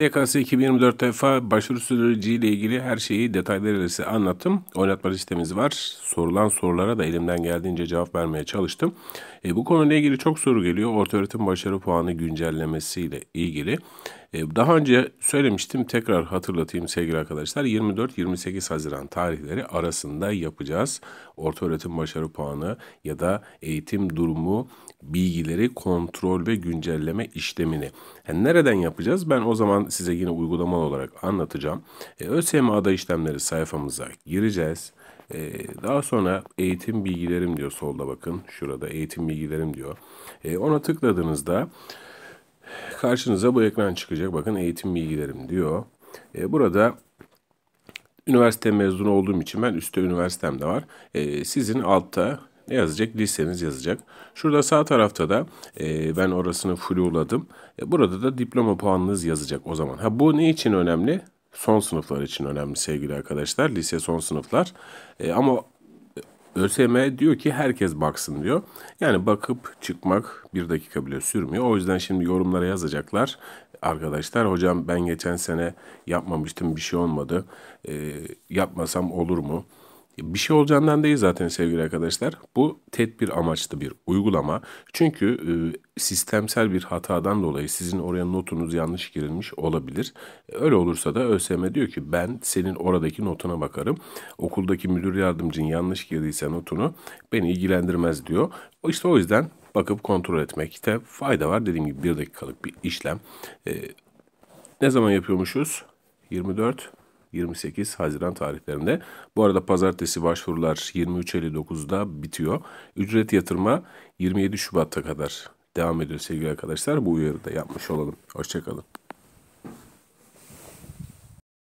YKS 2024 EFA başvuru süreciyle ilgili her şeyi detaylarıyla size anlattım. Oynatma listemiz var. Sorulan sorulara da elimden geldiğince cevap vermeye çalıştım. E, bu konuyla ilgili çok soru geliyor. Ortaöğretim başarı puanı güncellemesiyle ilgili. E, daha önce söylemiştim tekrar hatırlatayım sevgili arkadaşlar 24-28 Haziran tarihleri arasında yapacağız. orta öğretim başarı puanı ya da eğitim durumu bilgileri kontrol ve güncelleme işlemini. Yani e, nereden yapacağız? Ben o zaman size yine uygulamalı olarak anlatacağım. E, ÖSYM Ada işlemleri sayfamıza gireceğiz. daha sonra eğitim bilgilerim diyor solda bakın. Şurada eğitim bilgilerim diyor. ona tıkladığınızda karşınıza bu ekran çıkacak. Bakın eğitim bilgilerim diyor. E, burada üniversite mezunu olduğum için ben üstte üniversitem de var. E, sizin altta ne yazacak? Liseniz yazacak. Şurada sağ tarafta da e, ben orasını flu'ladım. E, burada da diploma puanınız yazacak o zaman. Ha bu ne için önemli? Son sınıflar için önemli sevgili arkadaşlar. Lise son sınıflar. E, ama ÖSYM diyor ki herkes baksın diyor. Yani bakıp çıkmak bir dakika bile sürmüyor. O yüzden şimdi yorumlara yazacaklar. Arkadaşlar hocam ben geçen sene yapmamıştım bir şey olmadı. E, yapmasam olur mu? Bir şey olacağından değil zaten sevgili arkadaşlar. Bu tedbir amaçlı bir uygulama. Çünkü e, sistemsel bir hatadan dolayı sizin oraya notunuz yanlış girilmiş olabilir. Öyle olursa da ÖSYM diyor ki ben senin oradaki notuna bakarım. Okuldaki müdür yardımcın yanlış girdiyse notunu beni ilgilendirmez diyor. İşte o yüzden bakıp kontrol etmekte fayda var. Dediğim gibi bir dakikalık bir işlem. E, ne zaman yapıyormuşuz? 24 28 Haziran tarihlerinde. Bu arada pazartesi başvurular 23.59'da bitiyor. Ücret yatırma 27 Şubat'ta kadar devam ediyor sevgili arkadaşlar. Bu uyarı da yapmış olalım. Hoşçakalın.